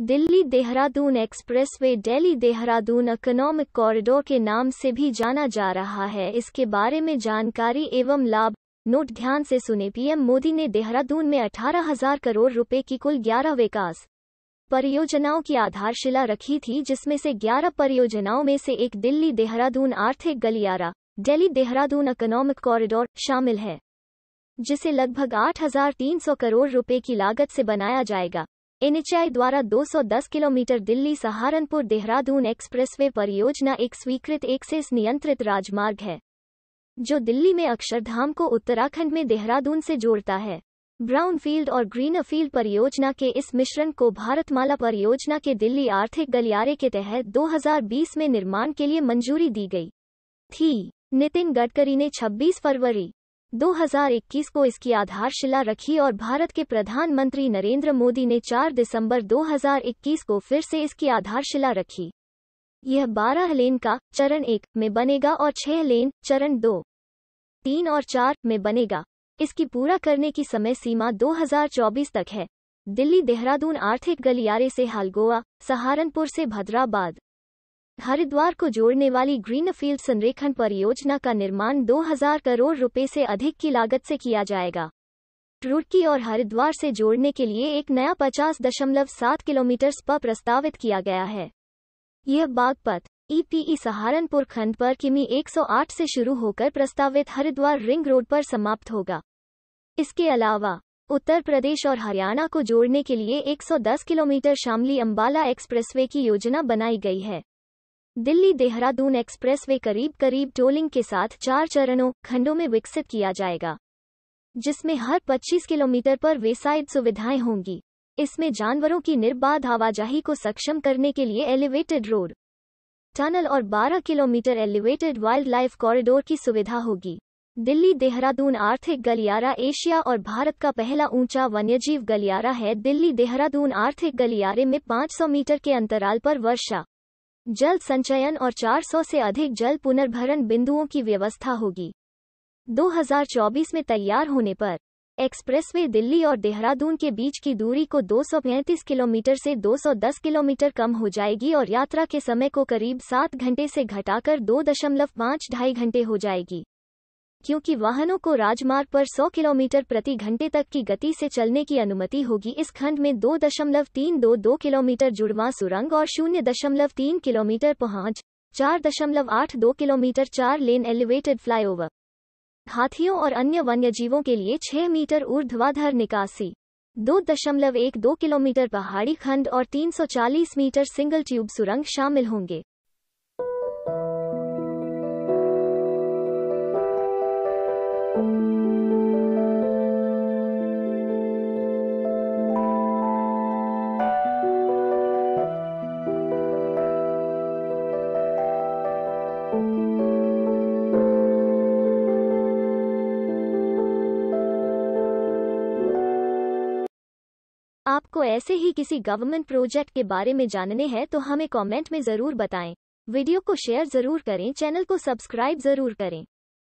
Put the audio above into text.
Delhi Dehradun expressway Delhi Dehradun economic corridor के नाम से भी जाना जा रहा है इसके बारे में जानकारी एवं लाभ नोट ध्यान से सुने पीएम मोदी ने देहरादून में अठारह हजार करोड़ रुपए की कुल ग्यारह विकास परियोजनाओं की आधारशिला रखी थी जिसमें से ग्यारह परियोजनाओं में से एक दिल्ली देहरादून आर्थिक गलियारा दिल्ली देहरादून इकोनॉमिक कॉरिडोर शामिल है जिसे लगभग 8,300 करोड़ रुपए की लागत से बनाया जाएगा एनएचआई द्वारा 210 किलोमीटर दिल्ली सहारनपुर देहरादून एक्सप्रेसवे परियोजना एक स्वीकृत एक्सेस नियंत्रित राजमार्ग है जो दिल्ली में अक्षरधाम को उत्तराखंड में देहरादून से जोड़ता है ब्राउनफील्ड और ग्रीनफील्ड परियोजना के इस मिश्रण को भारतमाला परियोजना के दिल्ली आर्थिक गलियारे के तहत 2020 में निर्माण के लिए मंजूरी दी गई थी नितिन गडकरी ने 26 फरवरी 2021 को इसकी आधारशिला रखी और भारत के प्रधानमंत्री नरेंद्र मोदी ने 4 दिसंबर 2021 को फिर से इसकी आधारशिला रखी यह 12 लेन का चरण एक में बनेगा और 6 लेन चरण दो तीन और चार में बनेगा इसकी पूरा करने की समय सीमा 2024 तक है दिल्ली देहरादून आर्थिक गलियारे से हालगोवा सहारनपुर से भद्राबाद हरिद्वार को जोड़ने वाली ग्रीनफील्ड संरेखण परियोजना का निर्माण 2000 करोड़ रुपए से अधिक की लागत से किया जाएगा रुड़की और हरिद्वार से जोड़ने के लिए एक नया 50.7 किलोमीटर स्पा प्रस्तावित किया गया है यह बागपत ईपीई सहारनपुर खंड पर किमी 108 से शुरू होकर प्रस्तावित हरिद्वार रिंग रोड पर समाप्त होगा इसके अलावा उत्तर प्रदेश और हरियाणा को जोड़ने के लिए 110 किलोमीटर शामली अंबाला एक्सप्रेसवे की योजना बनाई गई है दिल्ली देहरादून एक्सप्रेसवे करीब करीब टोलिंग के साथ चार चरणों खंडों में विकसित किया जाएगा जिसमें हर 25 किलोमीटर पर वेसाइड सुविधाएं होंगी इसमें जानवरों की निर्बाध आवाजाही को सक्षम करने के लिए एलिवेटेड रोड टनल और 12 kilometre elevated wildlife corridor की सुविधा होगी दिल्ली देहरादून आर्थिक गलियारा एशिया और भारत का पहला ऊंचा वन्यजीव गलियारा है दिल्ली देहरादून आर्थिक गलियारे में 500 मीटर के अंतराल पर वर्षा जल संचयन और 400 से अधिक जल पुनर्भरण बिंदुओं की व्यवस्था होगी 2024 में तैयार होने पर एक्सप्रेसवे दिल्ली और देहरादून के बीच की दूरी को 235 किलोमीटर से 210 किलोमीटर कम हो जाएगी और यात्रा के समय को करीब सात घंटे से घटाकर दो दशमलव पाँच ढाई घंटे हो जाएगी क्योंकि वाहनों को राजमार्ग पर 100 किलोमीटर प्रति घंटे तक की गति से चलने की अनुमति होगी इस खंड में दो दशमलव तीन दो दो किलोमीटर जुड़वा सुरंग और शून्य दशमलव तीन किलोमीटर पहुंच चार दशमलव आठ दो किलोमीटर चार लेन एलिवेटेड फ्लाईओवर हाथियों और अन्य वन्य जीवों के लिए छह मीटर ऊर्ध्वाधर निकासी दो दशमलव एक दो किलोमीटर पहाड़ी खंड और चालीस मीटर सिंगल ट्यूब सुरंग शामिल होंगे आपको ऐसे ही किसी गवर्नमेंट प्रोजेक्ट के बारे में जानने हैं तो हमें कमेंट में ज़रूर बताएं वीडियो को शेयर ज़रूर करें चैनल को सब्सक्राइब ज़रूर करें